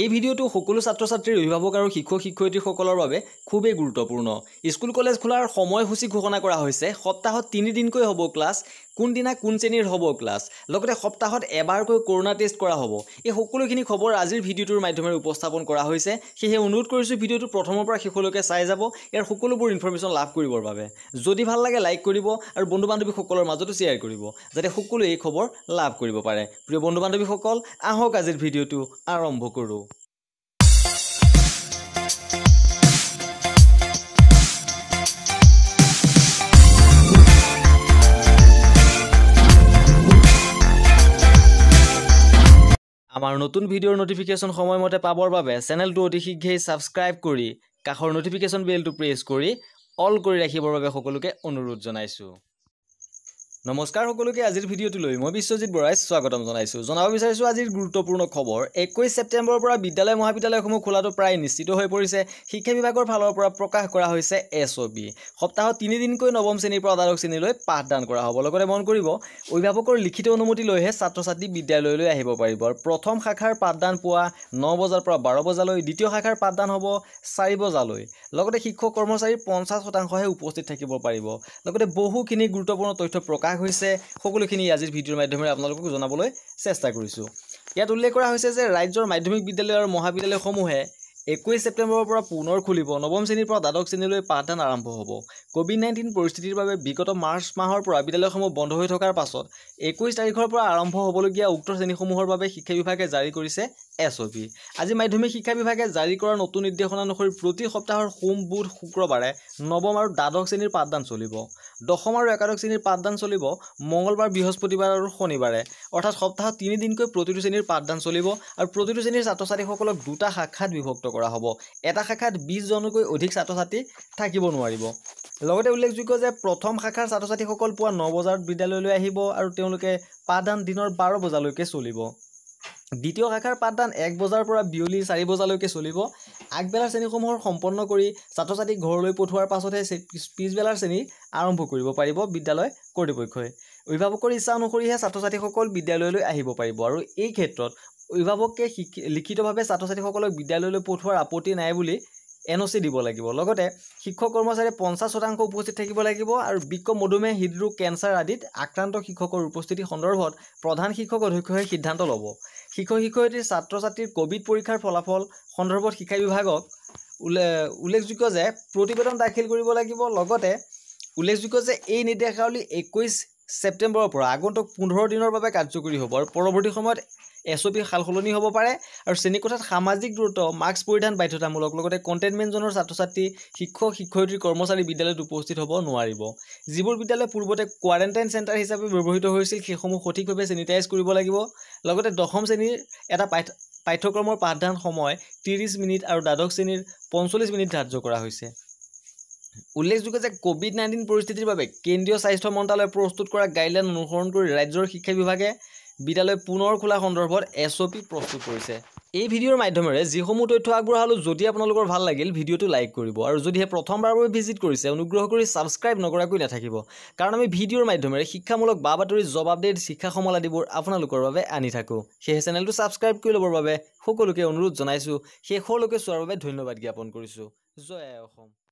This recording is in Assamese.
এই ভিডিঅ'টো সকলো ছাত্ৰ ছাত্ৰীৰ অভিভাৱক আৰু শিক্ষক শিক্ষয়িত্ৰীসকলৰ বাবে খুবেই গুৰুত্বপূৰ্ণ স্কুল কলেজ খোলাৰ সময়সূচী ঘোষণা কৰা হৈছে সপ্তাহত তিনিদিনকৈ হ'ব ক্লাছ কোনদিনা কোন শ্ৰেণীৰ হ'ব ক্লাছ লগতে সপ্তাহত এবাৰকৈ কৰোণা টেষ্ট কৰা হ'ব এই সকলোখিনি খবৰ আজিৰ ভিডিঅ'টোৰ মাধ্যমেৰে উপস্থাপন কৰা হৈছে সেয়েহে অনুৰোধ কৰিছোঁ ভিডিঅ'টো প্ৰথমৰ পৰা শেষলৈকে চাই যাব ইয়াৰ সকলোবোৰ ইনফৰ্মেশ্যন লাভ কৰিবৰ বাবে যদি ভাল লাগে লাইক কৰিব আৰু বন্ধু বান্ধৱীসকলৰ মাজতো শ্বেয়াৰ কৰিব যাতে সকলোৱে এই খবৰ লাভ কৰিব পাৰে প্ৰিয় বন্ধু বান্ধৱীসকল আহক আজিৰ ভিডিঅ'টো আৰম্ভ কৰোঁ আমাৰ নতুন ভিডিঅ'ৰ ন'টিফিকেশ্যন সময়মতে পাবৰ বাবে চেনেলটো অতি শীঘ্ৰেই ছাবস্ক্ৰাইব কৰি কাষৰ ন'টিফিকেশ্যন বেলটো প্ৰেছ কৰি অল কৰি ৰাখিবৰ বাবে সকলোকে অনুৰোধ জনাইছোঁ নমস্কাৰ সকলোকে আজিৰ ভিডিঅ'টোলৈ মই বিশ্বজিৎ বৰাই স্বাগতম জনাইছোঁ জনাব বিচাৰিছোঁ আজিৰ গুৰুত্বপূৰ্ণ খবৰ একৈছ ছেপ্টেম্বৰৰ পৰা বিদ্যালয় মহাবিদ্যালয়সমূহ খোলাটো প্ৰায় নিশ্চিত হৈ পৰিছে শিক্ষা বিভাগৰ ফালৰ পৰা প্ৰকাশ কৰা হৈছে এছ অ' বি সপ্তাহত তিনিদিনকৈ নৱম শ্ৰেণীৰ পৰা দ্বাদশ শ্ৰেণীলৈ পাঠদান কৰা হ'ব লগতে মন কৰিব অভিভাৱকৰ লিখিত অনুমতি লৈহে ছাত্ৰ ছাত্ৰী বিদ্যালয়লৈ আহিব পাৰিব প্ৰথম শাখাৰ পাঠদান পুৱা ন বজাৰ পৰা বাৰ বজালৈ দ্বিতীয় শাখাৰ পাঠদান হ'ব চাৰি বজালৈ লগতে শিক্ষক কৰ্মচাৰীৰ পঞ্চাছ শতাংশহে উপস্থিত থাকিব পাৰিব লগতে বহুখিনি গুৰুত্বপূৰ্ণ তথ্য প্ৰকাশ সহায় হৈছে সকলোখিনি আজিৰ ভিডিঅ'ৰ মাধ্যমেৰে আপোনালোকক জনাবলৈ চেষ্টা কৰিছোঁ ইয়াত উল্লেখ কৰা হৈছে যে ৰাজ্যৰ মাধ্যমিক বিদ্যালয় আৰু মহাবিদ্যালয়সমূহে একৈছ ছেপ্টেম্বৰৰ পৰা পুনৰ খুলিব নৱম শ্ৰেণীৰ পৰা দ্বাদশ শ্ৰেণীলৈ পাঠদান আৰম্ভ হ'ব ক'ভিড নাইণ্টিন পৰিস্থিতিৰ বাবে বিগত মাৰ্চ মাহৰ পৰা বিদ্যালয়সমূহ বন্ধ হৈ থকাৰ পাছত একৈছ তাৰিখৰ পৰা আৰম্ভ হ'বলগীয়া উক্ত শ্ৰেণীসমূহৰ বাবে শিক্ষা বিভাগে জাৰি কৰিছে এছ অ' পি আজি মাধ্যমিক শিক্ষা বিভাগে জাৰি কৰা নতুন নিৰ্দেশনা অনুসৰি প্ৰতি সপ্তাহৰ সোম বুধ শুক্ৰবাৰে নৱম আৰু দ্বাদশ শ্ৰেণীৰ পাঠদান চলিব দশম আৰু একাদশ শ্ৰেণীৰ পাঠদান চলিব মঙলবাৰ বৃহস্পতিবাৰ আৰু শনিবাৰে অৰ্থাৎ সপ্তাহত তিনিদিনকৈ প্ৰতিটো শ্ৰেণীৰ পাঠদান চলিব আৰু প্ৰতিটো শ্ৰেণীৰ ছাত্ৰ ছাত্ৰীসকলক দুটা শাখাত বিভক্ত কৰা হ'ব এটা শাখাত বিছজনকৈ অধিক ছাত্ৰ ছাত্ৰী থাকিব নোৱাৰিব লগতে উল্লেখযোগ্য যে প্ৰথম শাখাৰ ছাত্ৰ ছাত্ৰীসকল পুৱা ন বজাত বিদ্যালয়লৈ আহিব আৰু তেওঁলোকে পাঠদান দিনৰ বাৰ বজালৈকে চলিব দ্বিতীয় শাখাৰ পাঠদান এক বজাৰ পৰা বিয়লি চাৰি বজালৈকে চলিব আগবেলাৰ শ্ৰেণীসমূহৰ সম্পন্ন কৰি ছাত্ৰ ছাত্ৰীক ঘৰলৈ পঠোৱাৰ পাছতহে পিছবেলাৰ শ্ৰেণী আৰম্ভ কৰিব পাৰিব বিদ্যালয় কৰ্তৃপক্ষই অভিভাৱকৰ ইচ্ছা অনুসৰিহে ছাত্ৰ ছাত্ৰীসকল বিদ্যালয়লৈ আহিব পাৰিব আৰু এই ক্ষেত্ৰত অভিভাৱকে লিখিতভাৱে ছাত্ৰ ছাত্ৰীসকলক বিদ্যালয়লৈ পঠোৱাৰ আপত্তি নাই বুলি এন অ' চি দিব লাগিব লগতে শিক্ষক কৰ্মচাৰীয়ে পঞ্চাছ শতাংশ উপস্থিত থাকিব লাগিব আৰু বিক্ষ মধুমেহ হৃদৰোগ কেঞ্চাৰ আদিত আক্ৰান্ত শিক্ষকৰ উপস্থিতি সন্দৰ্ভত প্ৰধান শিক্ষক অধ্যক্ষই সিদ্ধান্ত ল'ব শিক্ষক শিক্ষয়িত্ৰী ছাত্ৰ ছাত্ৰীৰ ক'ভিড পৰীক্ষাৰ ফলাফল সন্দৰ্ভত শিক্ষা বিভাগক উল্লেখযোগ্য যে প্ৰতিবেদন দাখিল কৰিব লাগিব লগতে উল্লেখযোগ্য যে এই নিৰ্দেশাৱলী একৈছ ছেপ্টেম্বৰৰ পৰা আগন্তুক পোন্ধৰ দিনৰ বাবে কাৰ্যকৰী হ'ব আৰু পৰৱৰ্তী সময়ত এছ অ' পি সাল সলনি হ'ব পাৰে আৰু শ্ৰেণীকোঠাত সামাজিক দূৰত্ব মাস্ক পৰিধান বাধ্যতামূলক লগতে কণ্টেইনমেণ্ট কণ্টেইনমেণ্টজনৰ ছাত্ৰ ছাত্ৰী শিক্ষক শিক্ষয়িত্ৰী কৰ্মচাৰী বিদ্যালয়ত উপস্থিত হ'ব নোৱাৰিব যিবোৰ বিদ্যালয় পূৰ্বতে কোৱাৰেণ্টাইন চেণ্টাৰ হিচাপে ব্যৱহৃত হৈছিল সেইসমূহ সঠিকভাৱে চেনিটাইজ কৰিব লাগিব লগতে দশম শ্ৰেণীৰ এটা পাঠ পাঠ্যক্ৰমৰ পাঠদান সময় ত্ৰিছ মিনিট আৰু দ্বাদশ শ্ৰেণীৰ পঞ্চল্লিছ মিনিট ধাৰ্য কৰা হৈছে উল্লেখযোগ্য যে ক'ভিড নাইণ্টিন পৰিস্থিতিৰ বাবে কেন্দ্ৰীয় স্বাস্থ্য মন্ত্ৰালয়ে প্ৰস্তুত কৰা গাইডলাইন অনুসৰণ কৰি ৰাজ্যৰ শিক্ষা বিভাগে বিদ্যালয় পুনৰ খোলা সন্দৰ্ভত এছ অ' পি প্ৰস্তুত কৰিছে এই ভিডিঅ'ৰ মাধ্যমেৰে যিসমূহ তথ্য আগবঢ়ালোঁ যদি আপোনালোকৰ ভাল লাগিল ভিডিঅ'টো লাইক কৰিব আৰু যদিহে প্ৰথমবাৰ বাবে ভিজিট কৰিছে অনুগ্ৰহ কৰি ছাবস্ক্ৰাইব নকৰাকৈ নাথাকিব কাৰণ আমি ভিডিঅ'ৰ মাধ্যমেৰে শিক্ষামূলক বা বাতৰি জব আপডেট শিক্ষা সমল আদিবোৰ আপোনালোকৰ বাবে আনি থাকোঁ সেয়েহে চেনেলটো ছাবস্ক্ৰাইব কৰি ল'বৰ বাবে সকলোকে অনুৰোধ জনাইছোঁ শেষলৈকে চোৱাৰ বাবে ধন্যবাদ জ্ঞাপন কৰিছোঁ জয় অসম